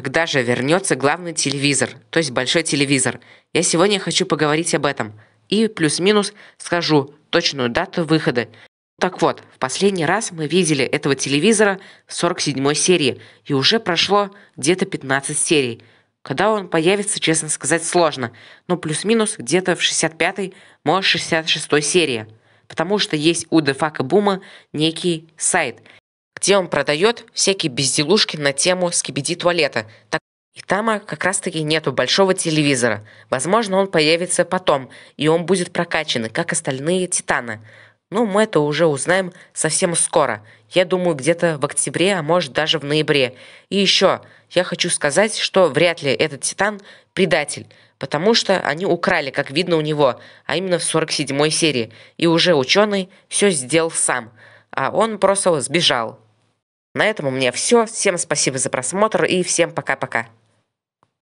Когда же вернется главный телевизор, то есть большой телевизор? Я сегодня хочу поговорить об этом. И плюс-минус скажу точную дату выхода. Так вот, в последний раз мы видели этого телевизора в 47 серии, и уже прошло где-то 15 серий. Когда он появится, честно сказать, сложно, но плюс-минус где-то в 65-й, может 66-й серии. Потому что есть у Дефака Бума некий сайт – где он продает всякие безделушки на тему скибиди туалета. Так и там а, как раз-таки нету большого телевизора. Возможно, он появится потом, и он будет прокачан, как остальные титаны. Но ну, мы это уже узнаем совсем скоро. Я думаю, где-то в октябре, а может даже в ноябре. И еще, я хочу сказать, что вряд ли этот Титан предатель, потому что они украли, как видно у него, а именно в 47 серии. И уже ученый все сделал сам, а он просто сбежал. На этом у меня все. Всем спасибо за просмотр и всем пока-пока.